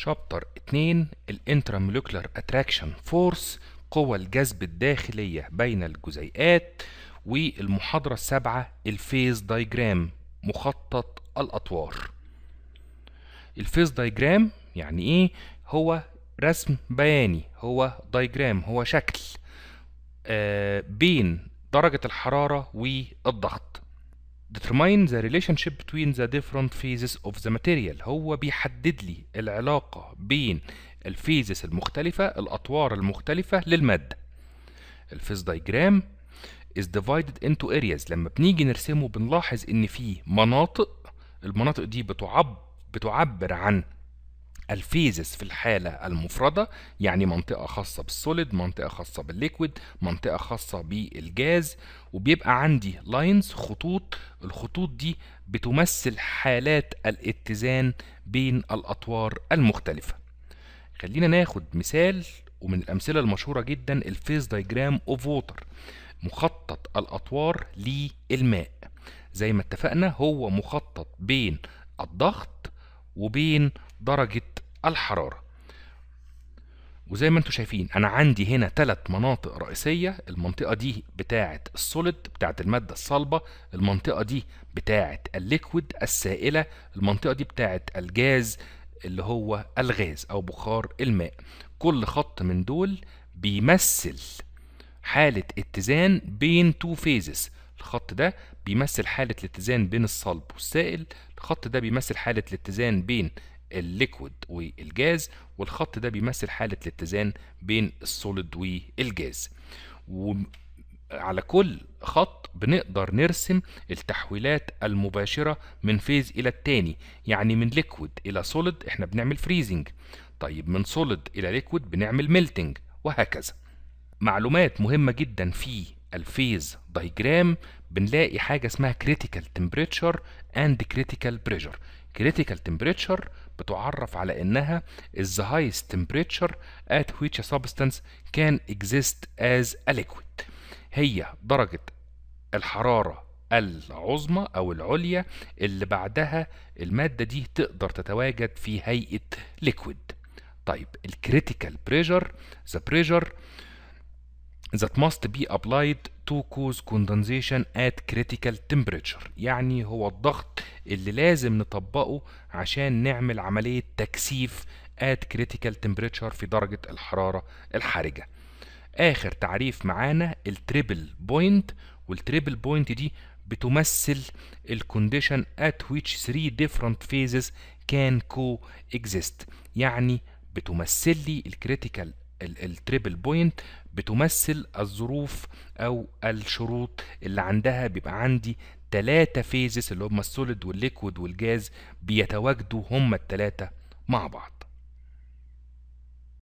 شابتر 2 الانترامولكولار اتراكشن فورس قوى الجذب الداخلية بين الجزيئات والمحاضرة السابعة الفيز دايجرام مخطط الأطوار الفيز دايجرام يعني إيه؟ هو رسم بياني هو دايجرام هو شكل آه بين درجة الحرارة والضغط determine the relationship between the different phases of the material هو بيحدد لي العلاقة بين الفيزز المختلفة الأطوار المختلفة للمادة الفيز دايجرام is divided into areas لما بنيجي نرسمه بنلاحظ ان في مناطق المناطق دي بتعب بتعبر عن الفيزز في الحالة المفردة يعني منطقة خاصة بالسوليد منطقة خاصة بالليكويد منطقة خاصة بالجاز وبيبقى عندي لاينز خطوط الخطوط دي بتمثل حالات الاتزان بين الأطوار المختلفة خلينا ناخد مثال ومن الأمثلة المشهورة جدا الفيز دايجرام اوف ووتر مخطط الأطوار للماء زي ما اتفقنا هو مخطط بين الضغط وبين درجة الحرارة وزي ما انتم شايفين انا عندي هنا ثلاث مناطق رئيسية المنطقة دي بتاعة السوليد بتاعة المادة الصلبة المنطقة دي بتاعة الليكويد السائلة المنطقة دي بتاعة الجاز اللي هو الغاز او بخار الماء كل خط من دول بيمثل حالة اتزان بين تو فيزز الخط ده بيمثل حالة الاتزان بين الصلب والسائل الخط ده بيمثل حالة الاتزان بين الليكويد والجاز والخط ده بيمثل حالة الاتزان بين السوليد والجاز وعلى كل خط بنقدر نرسم التحويلات المباشرة من فيز إلى التاني يعني من ليكويد إلى سوليد احنا بنعمل فريزنج طيب من سوليد إلى ليكويد بنعمل ميلتنج وهكذا معلومات مهمة جدا في الفيز دايجرام بنلاقي حاجة اسمها critical temperature and critical pressure critical temperature بتعرف على انها is the highest temperature at which a substance can exist as a liquid هي درجة الحرارة العظمى او العليا اللي بعدها المادة دي تقدر تتواجد في هيئة liquid طيب الكريتيكال بريشر ذا بريشر pressure that must be applied to cause condensation at critical temperature يعني هو الضغط اللي لازم نطبقه عشان نعمل عملية تكثيف at critical temperature في درجة الحرارة الحرجة آخر تعريف معانا التريبل بوينت والتريبل بوينت دي بتمثل الكونديشن at which three different phases can coexist يعني بتمثل لي الكريتيكال التريبل بوينت بتمثل الظروف أو الشروط اللي عندها بيبقى عندي تلاتة فيزز اللي هما السوليد والليكويد والجاز بيتواجدوا هما التلاتة مع بعض